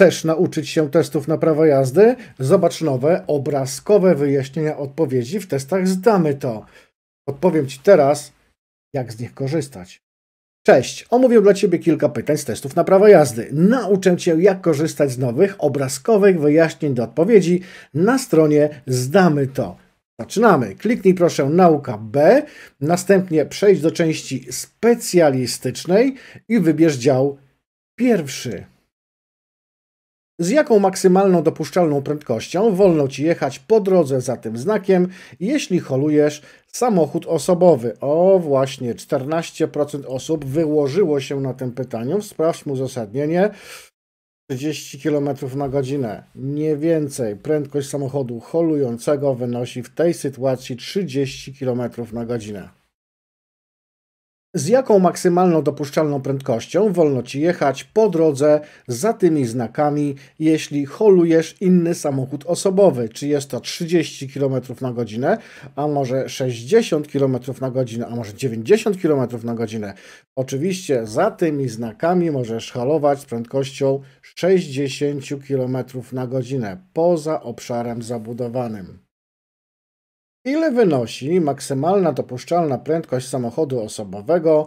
Chcesz nauczyć się testów na prawo jazdy? Zobacz nowe, obrazkowe wyjaśnienia odpowiedzi w testach Zdamy to. Odpowiem Ci teraz, jak z nich korzystać. Cześć, omówię dla Ciebie kilka pytań z testów na prawo jazdy. Nauczę Cię, jak korzystać z nowych, obrazkowych wyjaśnień do odpowiedzi na stronie Zdamy to. Zaczynamy. Kliknij proszę nauka B, następnie przejdź do części specjalistycznej i wybierz dział pierwszy z jaką maksymalną dopuszczalną prędkością wolno Ci jechać po drodze za tym znakiem, jeśli holujesz samochód osobowy. O właśnie, 14% osób wyłożyło się na tym pytaniu. Sprawdźmy uzasadnienie. 30 km na godzinę, nie więcej. Prędkość samochodu holującego wynosi w tej sytuacji 30 km na godzinę. Z jaką maksymalną dopuszczalną prędkością wolno ci jechać po drodze za tymi znakami, jeśli holujesz inny samochód osobowy? Czy jest to 30 km na godzinę, a może 60 km na godzinę, a może 90 km na godzinę? Oczywiście za tymi znakami możesz halować z prędkością 60 km na godzinę poza obszarem zabudowanym. Ile wynosi maksymalna dopuszczalna prędkość samochodu osobowego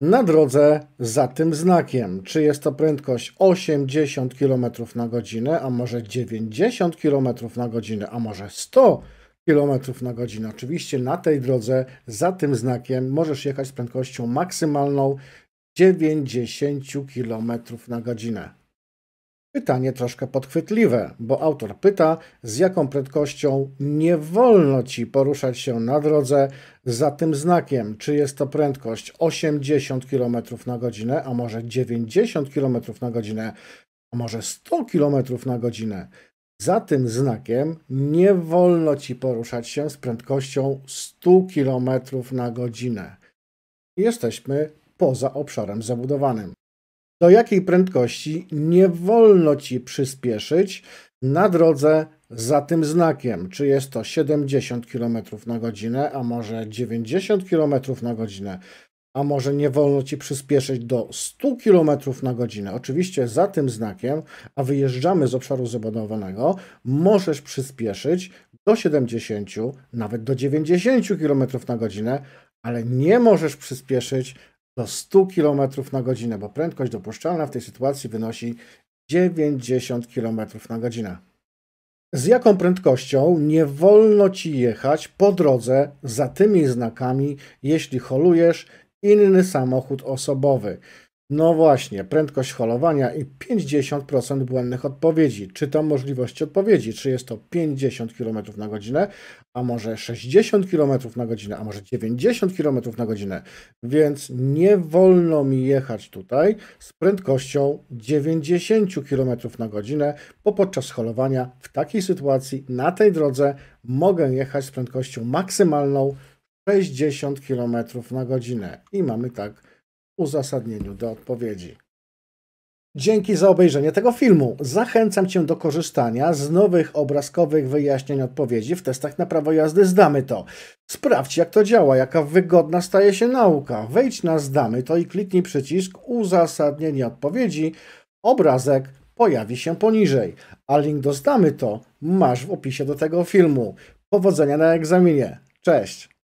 na drodze za tym znakiem? Czy jest to prędkość 80 km na godzinę, a może 90 km na godzinę, a może 100 km na godzinę? Oczywiście na tej drodze za tym znakiem możesz jechać z prędkością maksymalną 90 km na godzinę. Pytanie troszkę podchwytliwe, bo autor pyta, z jaką prędkością nie wolno ci poruszać się na drodze za tym znakiem. Czy jest to prędkość 80 km na godzinę, a może 90 km na godzinę, a może 100 km na godzinę? Za tym znakiem nie wolno ci poruszać się z prędkością 100 km na godzinę. Jesteśmy poza obszarem zabudowanym do jakiej prędkości nie wolno ci przyspieszyć na drodze za tym znakiem. Czy jest to 70 km na godzinę, a może 90 km na godzinę, a może nie wolno ci przyspieszyć do 100 km na godzinę. Oczywiście za tym znakiem, a wyjeżdżamy z obszaru zabudowanego, możesz przyspieszyć do 70, nawet do 90 km na godzinę, ale nie możesz przyspieszyć do 100 km na godzinę, bo prędkość dopuszczalna w tej sytuacji wynosi 90 km na godzinę. Z jaką prędkością nie wolno ci jechać po drodze za tymi znakami, jeśli holujesz inny samochód osobowy? No właśnie, prędkość holowania i 50% błędnych odpowiedzi. czy to możliwości odpowiedzi. Czy jest to 50 km na godzinę, a może 60 km na godzinę, a może 90 km na godzinę. Więc nie wolno mi jechać tutaj z prędkością 90 km na godzinę, bo podczas holowania w takiej sytuacji na tej drodze mogę jechać z prędkością maksymalną 60 km na godzinę. I mamy tak uzasadnieniu do odpowiedzi. Dzięki za obejrzenie tego filmu. Zachęcam Cię do korzystania z nowych obrazkowych wyjaśnień odpowiedzi w testach na prawo jazdy Zdamy to. Sprawdź jak to działa, jaka wygodna staje się nauka. Wejdź na Zdamy to i kliknij przycisk Uzasadnienie odpowiedzi. Obrazek pojawi się poniżej, a link do Zdamy to masz w opisie do tego filmu. Powodzenia na egzaminie. Cześć!